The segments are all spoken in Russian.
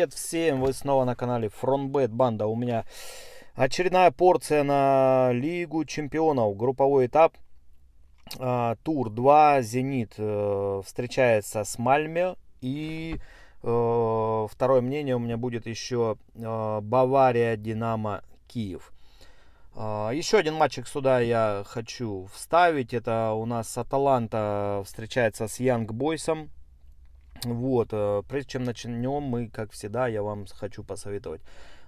привет всем! Вы снова на канале Frontbet Банда. У меня очередная порция на Лигу Чемпионов. Групповой этап. А, тур 2. Зенит э, встречается с Мальме. И э, второе мнение у меня будет еще э, Бавария, Динамо, Киев. А, еще один матчик сюда я хочу вставить. Это у нас Аталанта встречается с Янг Бойсом. Вот, э, прежде чем начнем, мы, как всегда, я вам хочу посоветовать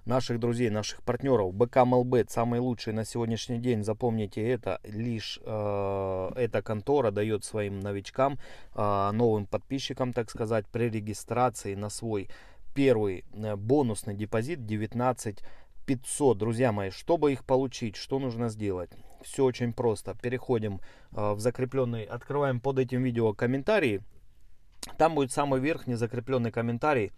наших друзей, наших партнеров. БК Малбет самый лучший на сегодняшний день. Запомните это, лишь э, эта контора дает своим новичкам, э, новым подписчикам, так сказать, при регистрации на свой первый э, бонусный депозит 19 500, друзья мои, чтобы их получить, что нужно сделать? Все очень просто. Переходим э, в закрепленный, открываем под этим видео комментарии там будет самый верхний закрепленный комментарий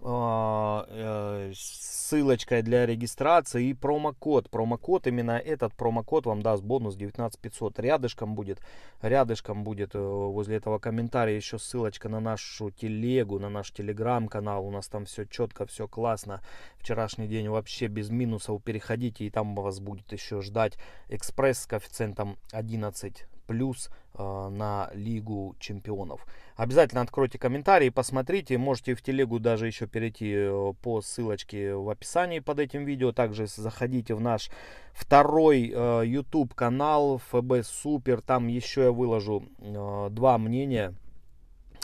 а, э, ссылочкой для регистрации и промокод. Промокод, именно этот промокод вам даст бонус 19500. Рядышком будет, рядышком будет э, возле этого комментария еще ссылочка на нашу телегу, на наш телеграм-канал. У нас там все четко, все классно. Вчерашний день вообще без минусов. Переходите и там вас будет еще ждать экспресс с коэффициентом 11 плюс э, на Лигу Чемпионов. Обязательно откройте комментарии, посмотрите. Можете в телегу даже еще перейти э, по ссылочке в описании под этим видео. Также заходите в наш второй э, YouTube канал ФБ Супер. Там еще я выложу два мнения.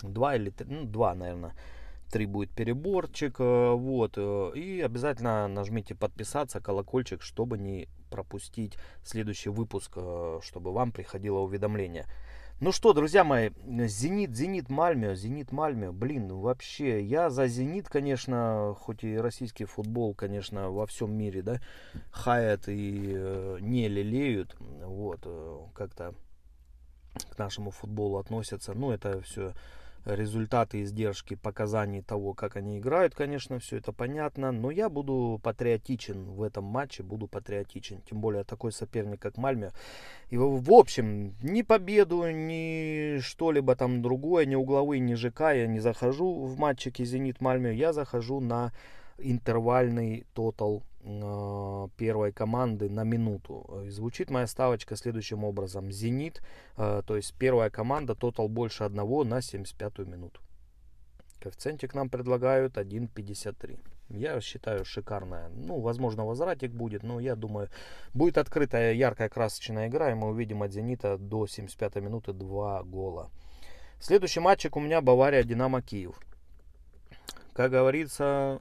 Два или три, ну, два, наверное 3 будет переборчик. Э, вот. Э, и обязательно нажмите подписаться, колокольчик, чтобы не пропустить следующий выпуск, э, чтобы вам приходило уведомление. Ну что, друзья мои, Зенит, Зенит Мальмио, Зенит Мальмио, блин, ну вообще, я за Зенит, конечно, хоть и российский футбол, конечно, во всем мире, да, хаят и э, не лелеют, вот, э, как-то к нашему футболу относятся, ну, это все результаты издержки показаний того, как они играют, конечно, все это понятно, но я буду патриотичен в этом матче, буду патриотичен, тем более такой соперник, как Мальме. И в общем, ни победу, ни что-либо там другое, ни угловые, ни ЖК я не захожу в матчике Зенит-Мальме, я захожу на интервальный тотал Э, первой команды на минуту. Э, звучит моя ставочка следующим образом. «Зенит», э, то есть первая команда, тотал больше одного на 75-ю минуту. Коэффициентик нам предлагают 1,53. Я считаю шикарная. Ну, возможно, возвратик будет, но я думаю, будет открытая яркая красочная игра, и мы увидим от «Зенита» до 75 минуты 2 гола. Следующий матчик у меня Бавария-Динамо-Киев. Как говорится,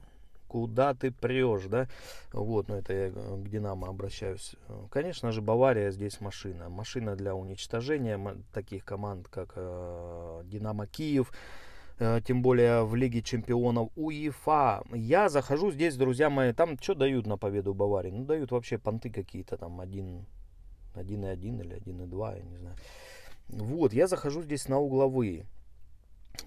куда ты прешь, да? Вот, но ну, это я э, к Динамо обращаюсь. Э, конечно же, Бавария здесь машина. Машина для уничтожения таких команд, как э, Динамо Киев, тем более в Лиге Чемпионов УЕФА. Я захожу здесь, друзья мои, там что дают на победу Баварии? Ну, дают вообще понты какие-то, там 1, 1,1 или 1,2, я не знаю. Вот, я захожу здесь на угловые.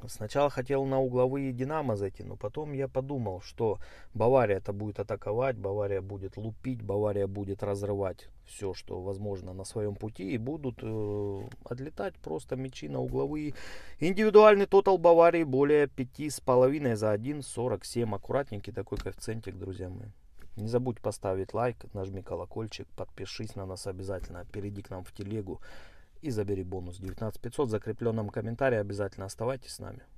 Сначала хотел на угловые Динамо зайти, но потом я подумал, что бавария это будет атаковать, Бавария будет лупить, Бавария будет разрывать все, что возможно на своем пути, и будут э, отлетать просто мячи на угловые. Индивидуальный тотал Баварии более 5,5 за 1,47. Аккуратненький такой коэффициентик, друзья мои. Не забудь поставить лайк, нажми колокольчик, подпишись на нас обязательно, перейди к нам в телегу и забери бонус 19500 в закрепленном комментарии. Обязательно оставайтесь с нами.